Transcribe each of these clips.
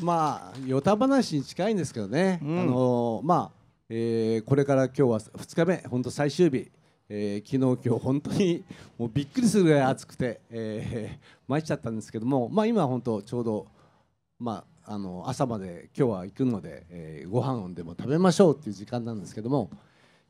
まあ与太話に近いんですけどね、うん、あのまあ、えー、これから今日は2日目本当最終日、えー、昨日今日本当にもうびっくりするぐらい暑くて、えー、参っちゃったんですけどもまあ今本当ちょうどまああの朝まで今日は行くので、えー、ご飯でも食べましょうっていう時間なんですけども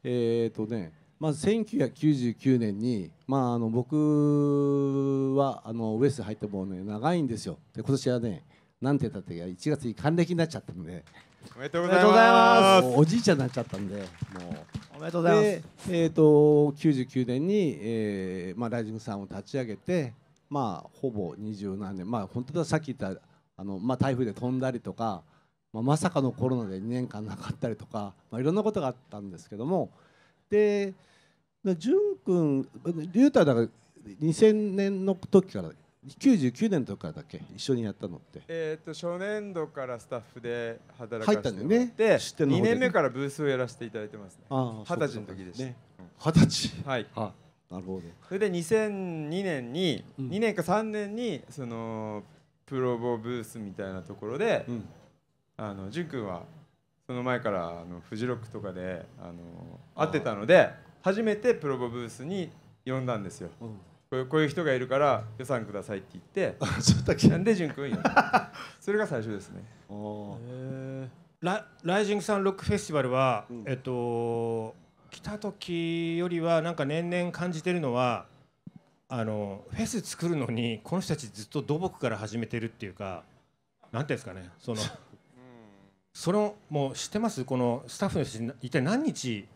えー、とねまず1999年に、まあ、あの僕はあのウエス入ってもうね長いんですよで今年はねなんて言ったって1月に還暦になっちゃったんでおめでとうございますおじいちゃんになっちゃったんでもうおめでとうございますえっ、ー、と99年に、えーまあ、ライジングさんを立ち上げてまあほぼ20何年まあ本当はさっき言ったあの、まあ、台風で飛んだりとか、まあ、まさかのコロナで2年間なかったりとか、まあ、いろんなことがあったんですけどもで潤君竜太だから2000年の時から99年とかだけ一緒にやったのってえっ、と初年度からスタッフで働かせてもらって、ね、2年目からブースをやらせていただいてますね二十歳の時でした二十、ね、歳、はいあなるほどそれで2002年に、うん、2年か3年にそのプロボブースみたいなところで、うん、あの淳君はその前からあのフジロックとかであの会ってたので初めてプロボブースに呼んだんですよ、うんこういう人がいるから予算くださいって言って そっなんで潤君 それが最初ですねラライジングサンロックフェスティバルは、うん、えっと来た時よりはなんか年々感じてるのはあのフェス作るのにこの人たちずっと土木から始めてるっていうかなんていうんですかねその そのもう知ってますこのスタッフの人一体何日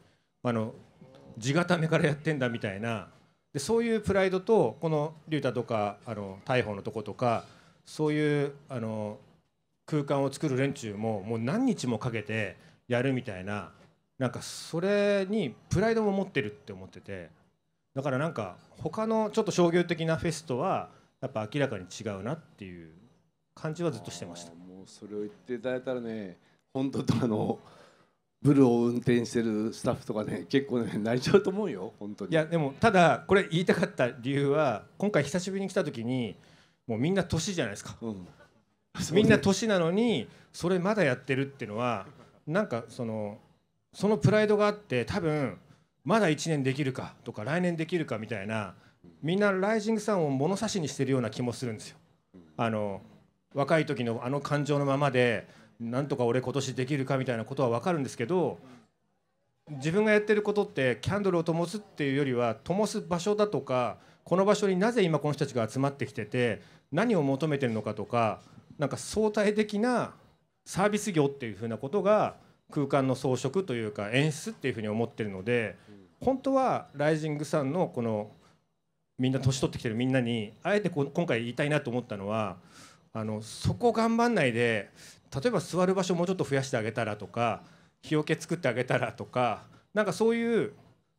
あの地固めからやってんだみたいなでそういうプライドとこの竜太とかあの大鵬のとことかそういうあの空間を作る連中ももう何日もかけてやるみたいななんかそれにプライドも持ってるって思っててだからなんか他のちょっと商業的なフェスとはやっぱ明らかに違うなっていう感じはずっとしてましたもうそれを言っていただいたらね本当とあの。ブルを運転してるスタッフとかね結構ね泣いちゃうと思うよ本当にいやでもただこれ言いたかった理由は今回久しぶりに来た時にもうみんな年じゃないですか、うん、みんな年なのにそれまだやってるっていうのはなんかそのそのプライドがあって多分まだ1年できるかとか来年できるかみたいなみんなライジングさんを物差しにしてるような気もするんですよ。あの若い時のあの感情のままでなんとか俺今年できるかみたいなことは分かるんですけど自分がやってることってキャンドルを灯すっていうよりは灯す場所だとかこの場所になぜ今この人たちが集まってきてて何を求めてるのかとかなんか相対的なサービス業っていうふうなことが空間の装飾というか演出っていうふうに思ってるので本当はライジングさんのこのみんな年取ってきてるみんなにあえてこ今回言いたいなと思ったのは。あのそこ頑張んないで例えば座る場所もうちょっと増やしてあげたらとか日よけ作ってあげたらとかなんかそういう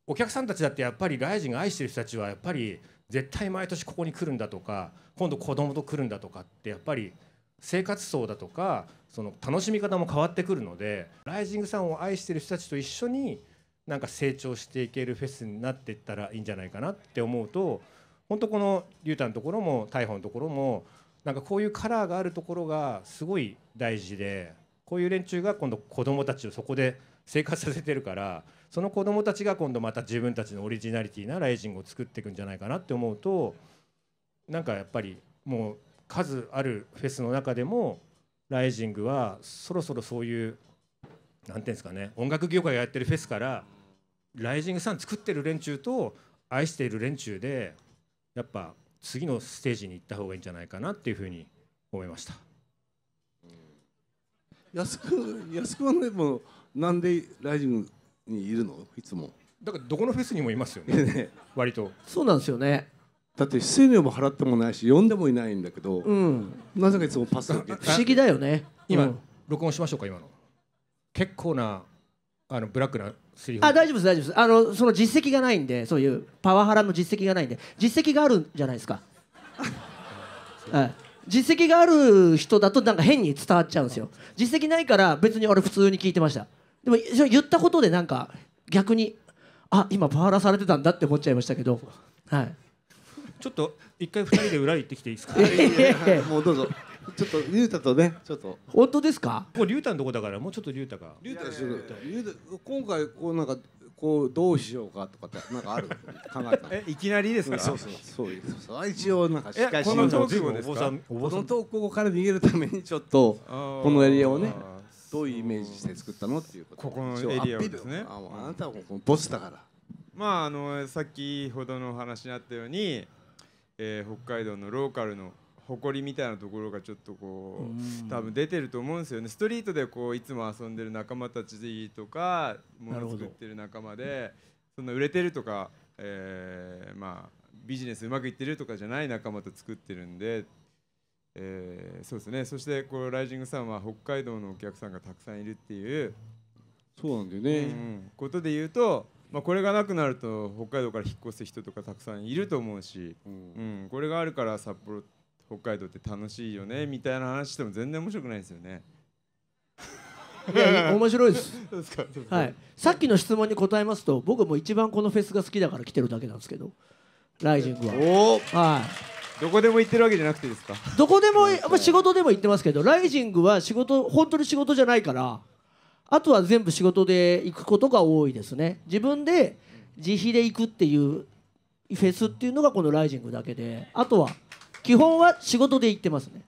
お客さんたちだってやっぱり外人が愛してる人たちはやっぱり絶対毎年ここに来るんだとか今度子供と来るんだとかってやっぱり生活層だとかその楽しみ方も変わってくるのでライジングさんを愛してる人たちと一緒になんか成長していけるフェスになっていったらいいんじゃないかなって思うと本当この竜太のところも大鵬のところもなんかこういうカラーがあるところがすごい大事でこういう連中が今度子どもたちをそこで生活させてるからその子どもたちが今度また自分たちのオリジナリティなライジングを作っていくんじゃないかなって思うとなんかやっぱりもう数あるフェスの中でもライジングはそろそろそういう何て言うんですかね音楽業界がやってるフェスからライジングさん作ってる連中と愛している連中でやっぱ次のステージに行った方がいいんじゃないかなっていうふうに思いました安く安くはでもなんでライジングにいるのいつもだからどこのフェスにもいますよね ね割とそうなんですよねだって出演料も払ってもないし呼んでもいないんだけど、うん、なぜかいつもパス不思議だよね今、うん、録音しましょうか今の結構なあのブラックなセリフあ大丈夫です大丈夫ですあのその実績がないんでそういうパワハラの実績がないんで実績があるんじゃないですか、はい、実績がある人だとなんか変に伝わっちゃうんですよ実績ないから別に俺普通に聞いてましたでも言ったことでなんか逆にあ今パワハラされてたんだって思っちゃいましたけどはいちょっと一回二人で裏行ってきていいですかもうどうぞちょっと龍太とね、ちょっと。本当ですか。もう龍太のとこだから、もうちょっと龍太が。龍太する。龍太、今回、こうなんか、こうどうしようかとかってなんかある考えたえいきなりですかそうそうそうそう一応なんかしかしこのトークお坊さんこのトークから逃げるためにちょっとこのエリアをねどういうイメージして作ったのっていうことここのエリアをですねああなたはこのボスだからまああの先ほどの話にあったように、えー、北海道のローカルの誇りみたいなところがちょっとこう多分出てると思うんですよねストリートでこういつも遊んでる仲間たちでいいとかもの作ってる仲間でそんな売れてるとか、えー、まあビジネスうまくいってるとかじゃない仲間と作ってるんで、えー、そうですねそしてこうライジングさんは北海道のお客さんがたくさんいるっていうそうなんだよね、うん、ことで言うとまあ、これがなくなると北海道から引っ越す人とかたくさんいると思うし、うん、うん、これがあるから札幌北海道って楽しいよねみたいな話しても全然面白くないですよね。いや面白いですはい、さっきの質問に答えますと僕も一番このフェスが好きだから来てるだけなんですけどライジングは。はいどこでも行ってるわけじゃなくてですかどこでも、仕事でも行ってますけどライジングは仕事本当に仕事じゃないからあとは全部仕事で行くことが多いですね自分で自費で行くっていうフェスっていうのがこのライジングだけであとは基本は仕事で行ってますね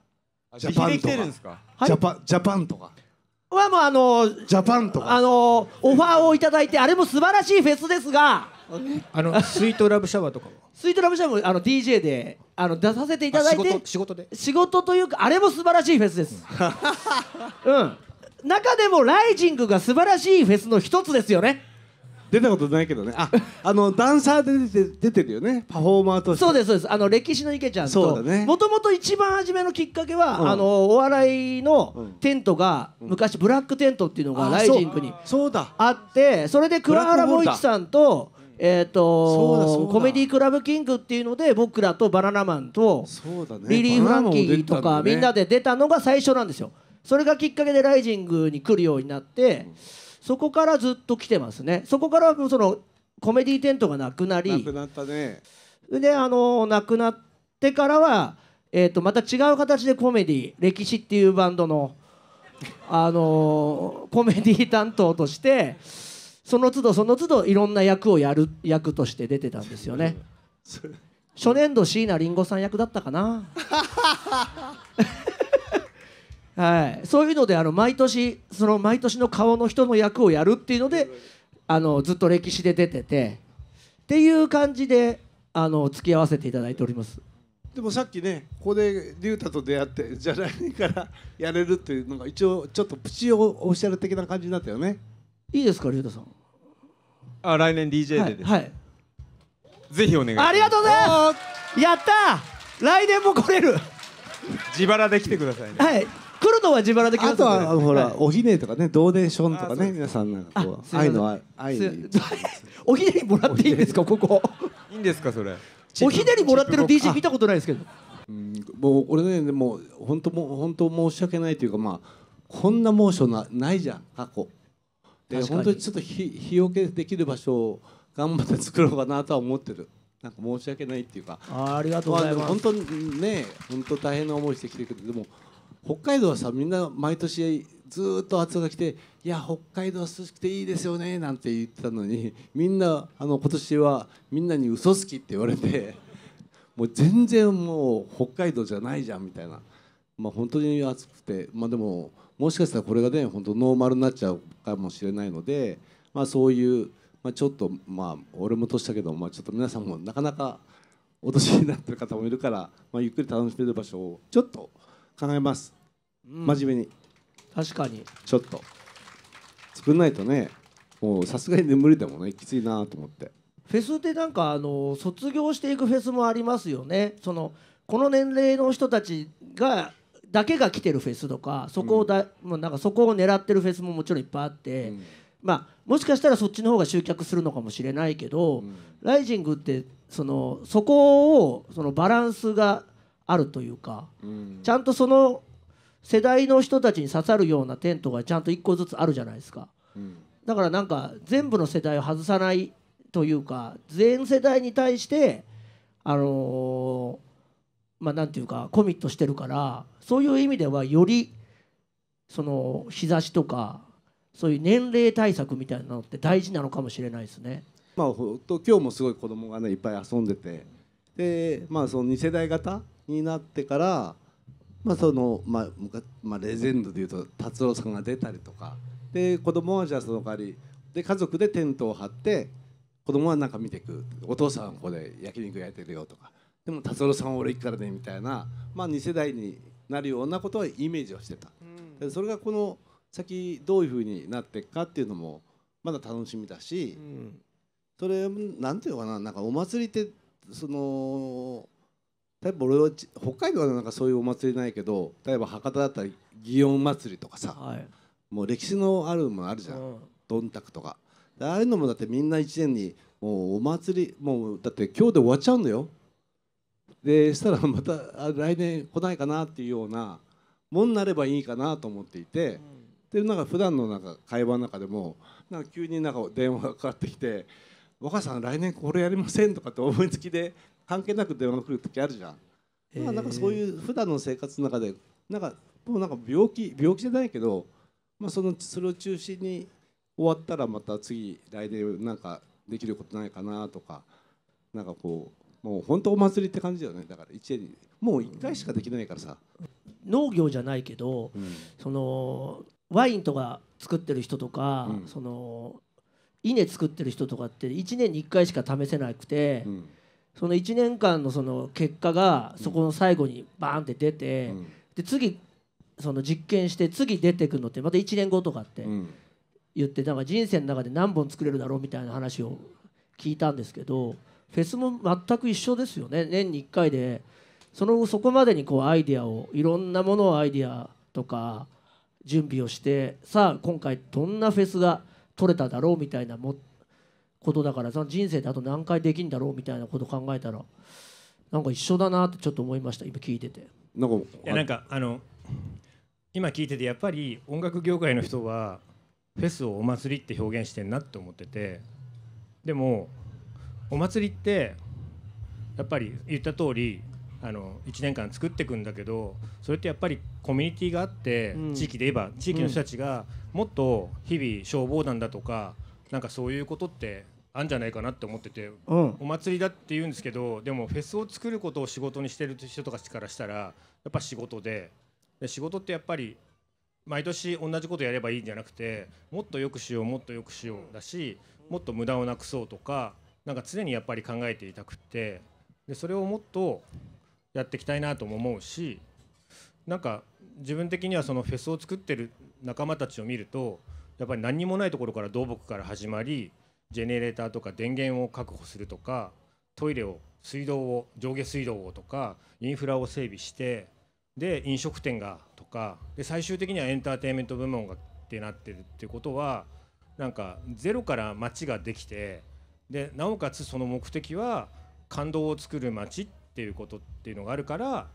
ジャパンとか、はジャパンジャパンとかはもうあのー、ジャパンとかあのー、オファーをいただいてあれも素晴らしいフェスですがあのスイートラブシャワーとかは。スイートラブシャワーもあの DJ であの出させていただいて仕事で仕事というかあれも素晴らしいフェスです うん中でもライジングが素晴らしいフェスの一つですよね出たことないけどねああのダンサーで出て出てるよねパフォーマーとしてそうですそうですあの歴史の池ちゃんともともと一番初めのきっかけは、うん、あのお笑いのテントが、うん、昔ブラックテントっていうのがライジングにあってそれで桑原萌一さんとえーとコメディクラブキングっていうので僕らとバナナマンと、リリー・フランキーとか、みんなで出たのが最初なんですよ。それがきっかけでライジングに来るようになって、うんそこからずっと来てますねそこからそのコメディテントがなくなりなくなったねであのなくなってからは、えー、とまた違う形でコメディ歴史っていうバンドの、あのー、コメディ担当としてその都度その都度いろんな役をやる役として出てたんですよね。初年度椎名林檎さん役だったかな。はい、そういうのであの毎年その毎年の顔の人の役をやるっていうのであのずっと歴史で出ててっていう感じであの付き合わせていただいておりますでもさっきねここで竜太と出会ってじゃあ来年からやれるっていうのが一応ちょっとプチオフィシャル的な感じになったよねいいですか竜太さんあ来年 DJ でです、はい、はい、ぜひお願いしますありがとうございますやった来年も来れる自腹で来てくださいねはい作るのは自腹でますあとはほら、おひねとかねネーションとかね皆さんなんかこう愛の愛におひねりもらっていいんですかここいいんですかそれおひねりもらってる DJ 見たことないですけどもう俺ねでも本当も本当申し訳ないというかまあこんな猛暑なないじゃん過去で本当にちょっと日日よけできる場所を頑張って作ろうかなとは思ってるなんか申し訳ないっていうかあありがとうございます、まあ、本当にね本当大変な思いしてきてくれてでも北海道はさみんな毎年ずっと暑さが来て「いや北海道は涼しくていいですよね」なんて言ってたのにみんなあの今年はみんなに「嘘つき」って言われて もう全然もう北海道じゃないじゃんみたいなまあ本当に暑くてまあでももしかしたらこれがね本当ノーマルになっちゃうかもしれないのでまあそういう、まあ、ちょっとまあ俺も年だけど、まあ、ちょっと皆さんもなかなかお年になってる方もいるから、まあ、ゆっくり楽しめる場所をちょっと。叶えます、真面目に確かにちょっと作んないとねもうさすがに眠れてもねきついなと思ってフェスてなんかあの卒業していくフェスもありますよねそのこの年齢の人たちがだけが来てるフェスとかそこをだ、もうなんかそこを狙ってるフェスももちろんいっぱいあって、うんまあ、もしかしたらそっちの方が集客するのかもしれないけど、ライジングってそのそこをそのバランスがあるというか、うん、ちゃんとその世代の人たちに刺さるようなテントがちゃんと1個ずつあるじゃないですか、うん、だからなんか全部の世代を外さないというか全世代に対してあのー、まあ何て言うかコミットしてるからそういう意味ではよりその日差しとかそういう年齢対策みたいなのって大事なのかもしれないですね。まあ、ほと今日もすごい子供がねいっぱい遊んでてで、まあ、その2世代型になってから、まあそのまあ、まあレジェンドでいうと達郎さんが出たりとかで子供はじゃあその代わりで家族でテントを張って子供はなんか見ていくお父さんはここで焼肉焼いてるよとかでも達郎さんは俺行くからねみたいな、まあ、2世代になるようなことはイメージをしてた、うん、それがこの先どういうふうになっていくかっていうのもまだ楽しみだし、うん、それなんていうのかななんかお祭りってその例えば俺は北海道はなんかそういうお祭りないけど例えば博多だったら祇園祭りとかさ、はい、もう歴史のあるものあるじゃん、うん、どんたくとかああいうのもだってみんな1年にもうお祭りもうだって今日で終わっちゃうのよでしたらまた来年来ないかなっていうようなもんなればいいかなと思っていて、うん、でなんか普段のなんか会話の中でもなんか急になんか電話がかかってきて「若さん来年これやりません」とかって思いつきで関係なく電話が来る時あるじゃん、えー、なんかそういう普段の生活の中でなんかもうなんか病気病気じゃないけど、まあ、そのそれを中心に終わったらまた次来年なんかできることないかなとかなんかこうもう本当お祭りって感じだよねだから一年にもう一回しかできないからさ、うん、農業じゃないけど、うん、そのワインとか作ってる人とか、うん、その稲作ってる人とかって1年に1回しか試せなくて、その1年間のその結果がそこの最後にバーンって出て、で次その実験して次出てくるのってまた1年後とかって言ってなんか人生の中で何本作れるだろうみたいな話を聞いたんですけどフェスも全く一緒ですよね年に1回でそのそこまでにこうアイデアをいろんなものをアイデアとか準備をしてさあ今回どんなフェスが取れただろうみたいな持って。ことだからその人生であと何回できんだろうみたいなこと考えたらなんか一緒だなってちょっと思いました今聞いててなんかいやなんかあの今聞いててやっぱり音楽業界の人はフェスをお祭りって表現してんなって思っててでもお祭りってやっぱり言った通りあの1年間作っていくんだけどそれってやっぱりコミュニティがあって、地域で言えば地域の人たちがもっと日々消防団だとか、なんかそういうことってあんじゃないかなって思ってて、うん、お祭りだって言うんですけどでもフェスを作ることを仕事にしてる人たちからしたらやっぱ仕事でで仕事ってやっぱり毎年同じことやればいいんじゃなくてもっとよくしようもっとよくしようだしもっと無駄をなくそうとかなんか常にやっぱり考えていたくってでそれをもっとやっていきたいなとも思うしなんか自分的にはそのフェスを作ってる仲間たちを見るとやっぱり何にもないところから土木から始まりジェネレーターとか電源を確保するとかトイレを水道を上下水道をとかインフラを整備してで飲食店がとかで最終的にはエンターテインメント部門がってなってるってことはなんかゼロから街ができてでなおかつその目的は感動を作る街っていうことっていうのがあるから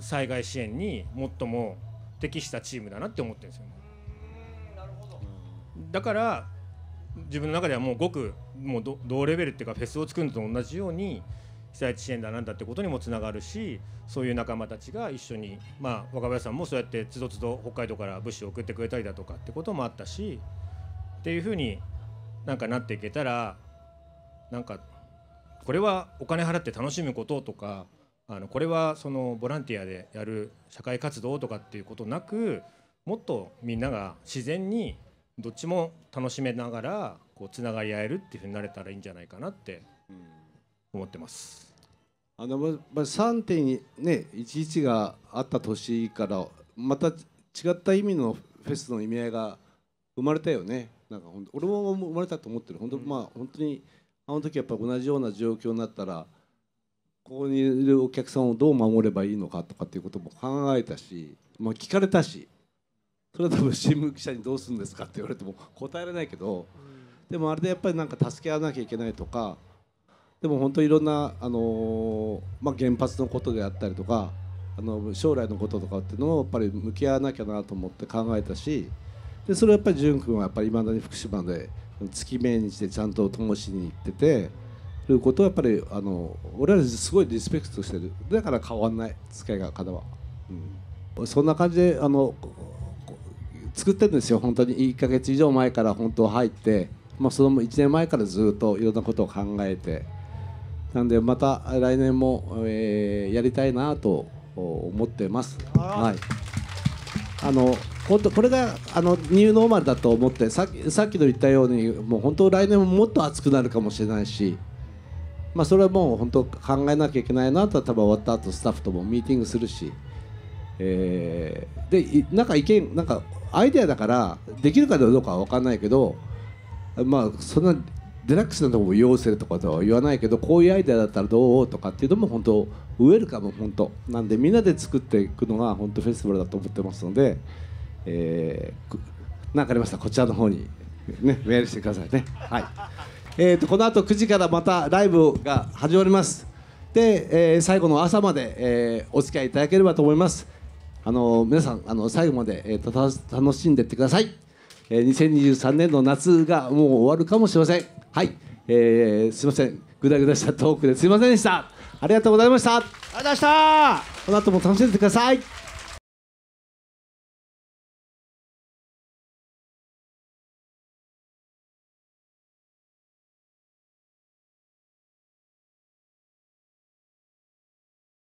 災害支援に最も適したチームだなって思ってるんですよ、ね。だから自分の中ではもうごくもう同レベルっていうかフェスを作るのと同じように被災地支援だなんだってことにもつながるしそういう仲間たちが一緒に、まあ、若林さんもそうやってつどつど北海道から物資を送ってくれたりだとかってこともあったしっていうふうになんかなっていけたらなんかこれはお金払って楽しむこととかあのこれはそのボランティアでやる社会活動とかっていうことなくもっとみんなが自然にどっちも楽しめながらこうつながり合えるっていうふうになれたらいいんじゃないかなって思ってます。あの3.11があった年からまた違った意味のフェスの意味合いが生まれたよねなんか本当俺も生まれたと思ってる本当、まあ本当にあの時やっぱ同じような状況になったらここにいるお客さんをどう守ればいいのかとかっていうことも考えたし、まあ、聞かれたしそれは多分新聞記者にどうするんですかって言われても答えられないけど、でもあれでやっぱりなんか助け合わなきゃいけないとかでも本当いろんな、あのまあ、原発のことであったりとかあの将来のこととかっていうのをやっぱり向き合わなきゃなと思って考えたしでそれをやっぱり淳君はやっぱりいまだに福島で月命日でちゃんと灯しに行ってて。ということをやっぱりあの俺らすごいリスペクトしてるだから変わんない使い方は、うん、そんな感じであの作ってるんですよ本当に1か月以上前から本当入って、まあ、その1年前からずっといろんなことを考えてなんでまた来年も、えー、やりたいなと思ってます。はいあの本当これがあのニューノーマルだと思ってささっきの言ったようにもう本当来年ももっと暑くなるかもしれないし、まあ、それはもう本当考えなきゃいけないなと多分終わった後スタッフともミーティングするし。えー、でなんか意見なんかアイデアだからできるかどうかは分かんないけどまあそんなデラックスなとこも要請とかとは言わないけどこういうアイデアだったらどうとかっていうのも本当ウェルカム本当なんでみんなで作っていくのが本当フェスティバルだと思ってますので、えー、なんかありましたこちらの方にねメールしてくださいねはいえーと、この後9時からまたライブが始まりますで、えー、最後の朝まで、えー、お付き合いいただければと思いますあの皆さんあの最後まで、えー、楽しんでってください、えー、2023年の夏がもう終わるかもしれませんはい、えー、すいませんぐだぐだしたトークですいませんでしたありがとうございましたありがとうございましたこの後も楽しんでてください